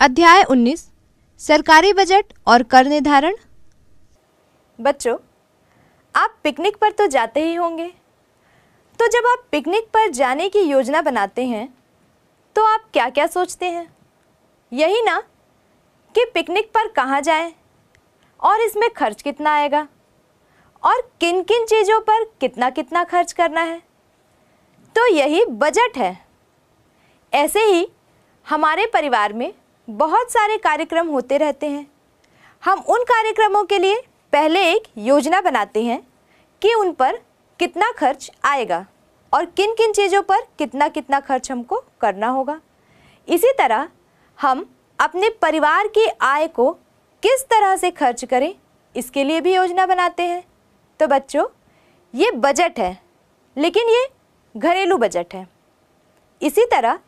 अध्याय 19 सरकारी बजट और कर निर्धारण बच्चों आप पिकनिक पर तो जाते ही होंगे तो जब आप पिकनिक पर जाने की योजना बनाते हैं तो आप क्या क्या सोचते हैं यही ना कि पिकनिक पर कहाँ जाएं और इसमें खर्च कितना आएगा और किन किन चीज़ों पर कितना कितना खर्च करना है तो यही बजट है ऐसे ही हमारे परिवार में बहुत सारे कार्यक्रम होते रहते हैं हम उन कार्यक्रमों के लिए पहले एक योजना बनाते हैं कि उन पर कितना खर्च आएगा और किन किन चीज़ों पर कितना कितना खर्च हमको करना होगा इसी तरह हम अपने परिवार की आय को किस तरह से खर्च करें इसके लिए भी योजना बनाते हैं तो बच्चों ये बजट है लेकिन ये घरेलू बजट है इसी तरह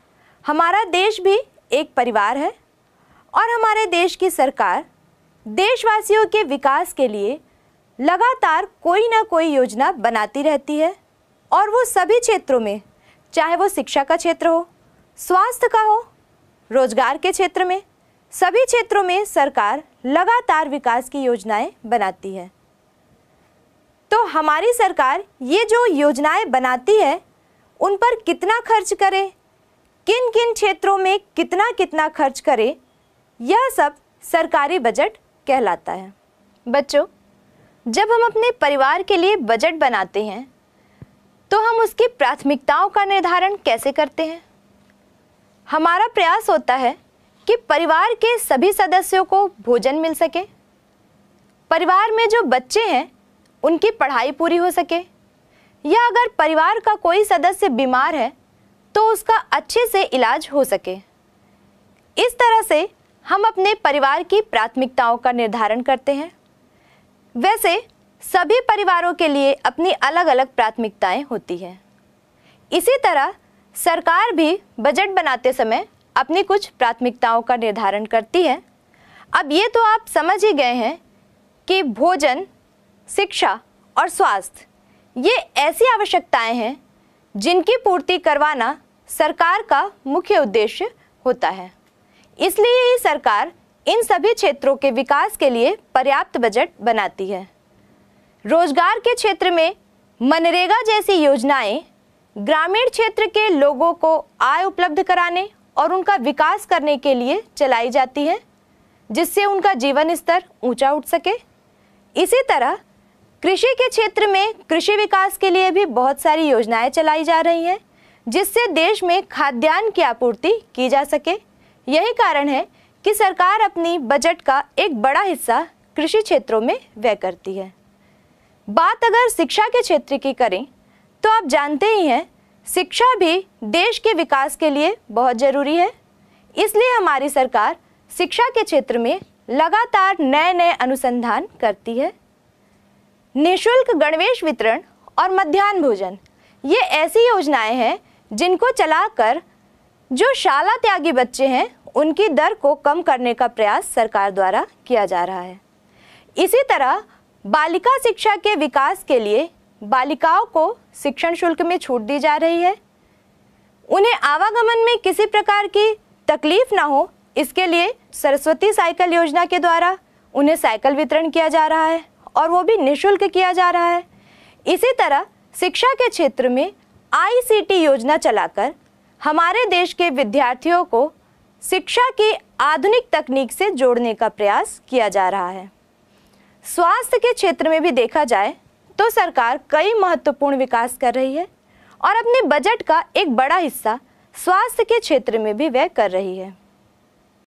हमारा देश भी एक परिवार है और हमारे देश की सरकार देशवासियों के विकास के लिए लगातार कोई ना कोई योजना बनाती रहती है और वो सभी क्षेत्रों में चाहे वो शिक्षा का क्षेत्र हो स्वास्थ्य का हो रोजगार के क्षेत्र में सभी क्षेत्रों में सरकार लगातार विकास की योजनाएं बनाती है तो हमारी सरकार ये जो योजनाएं बनाती है उन पर कितना खर्च करे किन किन क्षेत्रों में कितना कितना खर्च करे यह सब सरकारी बजट कहलाता है बच्चों जब हम अपने परिवार के लिए बजट बनाते हैं तो हम उसकी प्राथमिकताओं का निर्धारण कैसे करते हैं हमारा प्रयास होता है कि परिवार के सभी सदस्यों को भोजन मिल सके परिवार में जो बच्चे हैं उनकी पढ़ाई पूरी हो सके या अगर परिवार का कोई सदस्य बीमार है तो उसका अच्छे से इलाज हो सके इस तरह से हम अपने परिवार की प्राथमिकताओं का निर्धारण करते हैं वैसे सभी परिवारों के लिए अपनी अलग अलग प्राथमिकताएं होती हैं इसी तरह सरकार भी बजट बनाते समय अपनी कुछ प्राथमिकताओं का निर्धारण करती है अब ये तो आप समझ ही गए हैं कि भोजन शिक्षा और स्वास्थ्य ये ऐसी आवश्यकताएं हैं जिनकी पूर्ति करवाना सरकार का मुख्य उद्देश्य होता है इसलिए ही सरकार इन सभी क्षेत्रों के विकास के लिए पर्याप्त बजट बनाती है रोजगार के क्षेत्र में मनरेगा जैसी योजनाएं ग्रामीण क्षेत्र के लोगों को आय उपलब्ध कराने और उनका विकास करने के लिए चलाई जाती है जिससे उनका जीवन स्तर ऊंचा उठ सके इसी तरह कृषि के क्षेत्र में कृषि विकास के लिए भी बहुत सारी योजनाएं चलाई जा रही हैं जिससे देश में खाद्यान्न की आपूर्ति की जा सके यही कारण है कि सरकार अपनी बजट का एक बड़ा हिस्सा कृषि क्षेत्रों में व्यय करती है बात अगर शिक्षा के क्षेत्र की करें तो आप जानते ही हैं शिक्षा भी देश के विकास के लिए बहुत ज़रूरी है इसलिए हमारी सरकार शिक्षा के क्षेत्र में लगातार नए नए अनुसंधान करती है निःशुल्क गणवेश वितरण और मध्यान्ह भोजन ये ऐसी योजनाएं हैं जिनको चलाकर जो शाला त्यागी बच्चे हैं उनकी दर को कम करने का प्रयास सरकार द्वारा किया जा रहा है इसी तरह बालिका शिक्षा के विकास के लिए बालिकाओं को शिक्षण शुल्क में छूट दी जा रही है उन्हें आवागमन में किसी प्रकार की तकलीफ ना हो इसके लिए सरस्वती साइकिल योजना के द्वारा उन्हें साइकिल वितरण किया जा रहा है और वो भी निशुल्क किया जा रहा है इसी तरह शिक्षा के क्षेत्र में आईसीटी योजना चलाकर हमारे देश के विद्यार्थियों को शिक्षा की आधुनिक तकनीक से जोड़ने का प्रयास किया जा रहा है स्वास्थ्य के क्षेत्र में भी देखा जाए तो सरकार कई महत्वपूर्ण विकास कर रही है और अपने बजट का एक बड़ा हिस्सा स्वास्थ्य के क्षेत्र में भी व्यय कर रही है